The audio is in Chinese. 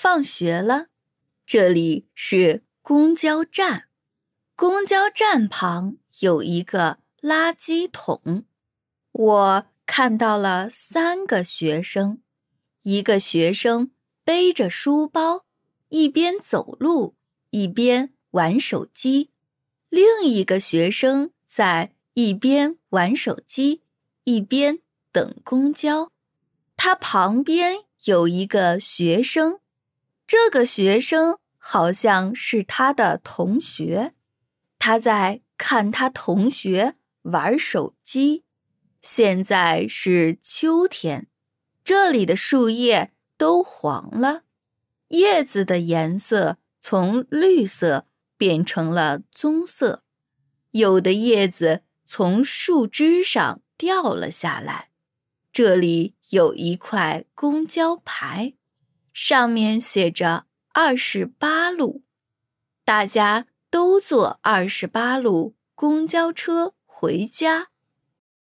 放学了，这里是公交站，公交站旁有一个垃圾桶。我看到了三个学生，一个学生背着书包，一边走路一边玩手机；另一个学生在一边玩手机一边等公交，他旁边有一个学生。这个学生好像是他的同学，他在看他同学玩手机。现在是秋天，这里的树叶都黄了，叶子的颜色从绿色变成了棕色，有的叶子从树枝上掉了下来。这里有一块公交牌。上面写着“二十八路”，大家都坐二十八路公交车回家。